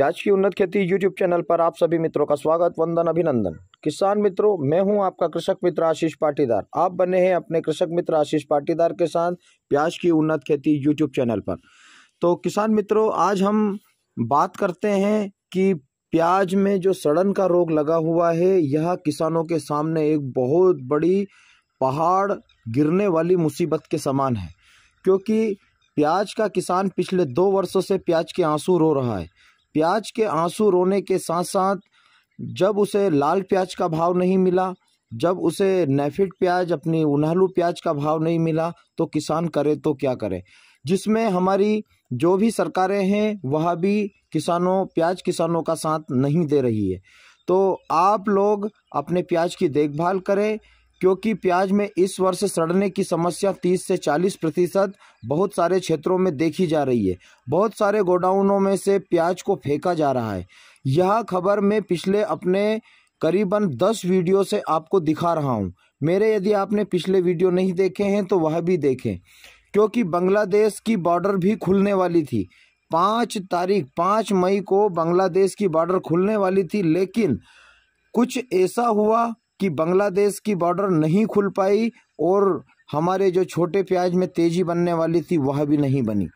प्याज की उन्नत खेती यूट्यूब चैनल पर आप सभी मित्रों का स्वागत वंदन अभिनंदन किसान मित्रों मैं हूं आपका कृषक मित्र आशीष पाटीदार आप बने हैं अपने कृषक मित्र आशीष पाटीदार के साथ प्याज की उन्नत खेती यूट्यूब चैनल पर तो किसान मित्रों आज हम बात करते हैं कि प्याज में जो सड़न का रोग लगा हुआ है यह किसानों के सामने एक बहुत बड़ी पहाड़ गिरने वाली मुसीबत के समान है क्योंकि प्याज का किसान पिछले दो वर्षों से प्याज के आंसू रो रहा है प्याज के आंसू रोने के साथ साथ जब उसे लाल प्याज का भाव नहीं मिला जब उसे नेफिट प्याज अपनी उन्हालू प्याज का भाव नहीं मिला तो किसान करे तो क्या करे जिसमें हमारी जो भी सरकारें हैं वह भी किसानों प्याज किसानों का साथ नहीं दे रही है तो आप लोग अपने प्याज की देखभाल करें क्योंकि प्याज में इस वर्ष सड़ने की समस्या 30 से 40 प्रतिशत बहुत सारे क्षेत्रों में देखी जा रही है बहुत सारे गोडाउनों में से प्याज को फेंका जा रहा है यह खबर मैं पिछले अपने करीबन 10 वीडियो से आपको दिखा रहा हूँ मेरे यदि आपने पिछले वीडियो नहीं देखे हैं तो वह भी देखें क्योंकि बांग्लादेश की बॉर्डर भी खुलने वाली थी पाँच तारीख पाँच मई को बांग्लादेश की बॉर्डर खुलने वाली थी लेकिन कुछ ऐसा हुआ कि बांग्लादेश की बॉर्डर नहीं खुल पाई और हमारे जो छोटे प्याज में तेज़ी बनने वाली थी वह भी नहीं बनी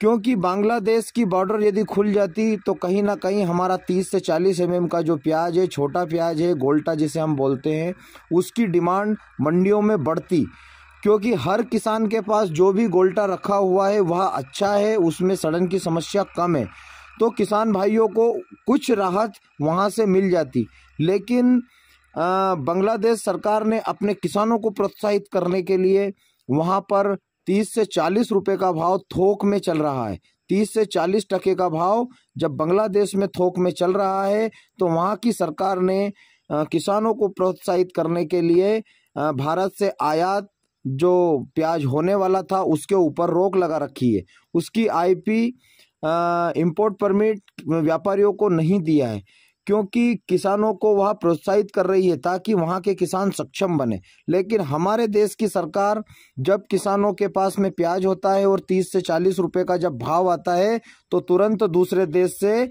क्योंकि बांग्लादेश की बॉर्डर यदि खुल जाती तो कहीं ना कहीं हमारा 30 से 40 एम का जो प्याज है छोटा प्याज है गोल्टा जिसे हम बोलते हैं उसकी डिमांड मंडियों में बढ़ती क्योंकि हर किसान के पास जो भी गोल्टा रखा हुआ है वह अच्छा है उसमें सड़न की समस्या कम है तो किसान भाइयों को कुछ राहत वहाँ से मिल जाती लेकिन बांग्लादेश सरकार ने अपने किसानों को प्रोत्साहित करने के लिए वहाँ पर तीस से चालीस रुपये का भाव थोक में चल रहा है तीस से चालीस टके का भाव जब बांग्लादेश में थोक में चल रहा है तो वहाँ की सरकार ने किसानों को प्रोत्साहित करने के लिए भारत से आयात जो प्याज होने वाला था उसके ऊपर रोक लगा रखी है उसकी आईपी इंपोर्ट परमिट व्यापारियों को नहीं दिया है क्योंकि किसानों को वह प्रोत्साहित कर रही है ताकि वहाँ के किसान सक्षम बने लेकिन हमारे देश की सरकार जब किसानों के पास में प्याज होता है और तीस से चालीस रुपये का जब भाव आता है तो तुरंत दूसरे देश से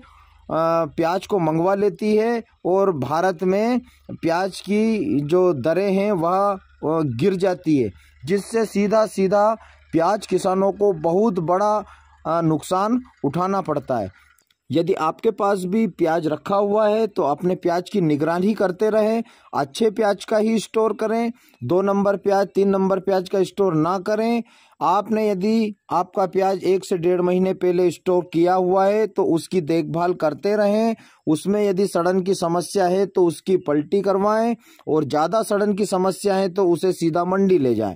प्याज को मंगवा लेती है और भारत में प्याज की जो दरें हैं वह गिर जाती है जिससे सीधा सीधा प्याज किसानों को बहुत बड़ा नुकसान उठाना पड़ता है यदि आपके पास भी प्याज रखा हुआ है तो अपने प्याज की निगरानी करते रहें अच्छे प्याज का ही स्टोर करें दो नंबर प्याज तीन नंबर प्याज का स्टोर ना करें आपने यदि आपका प्याज एक से डेढ़ महीने पहले स्टोर किया हुआ है तो उसकी देखभाल करते रहें उसमें यदि सड़न की समस्या है तो उसकी पलटी करवाएं और ज़्यादा सड़न की समस्या है तो उसे सीधा मंडी ले जाएँ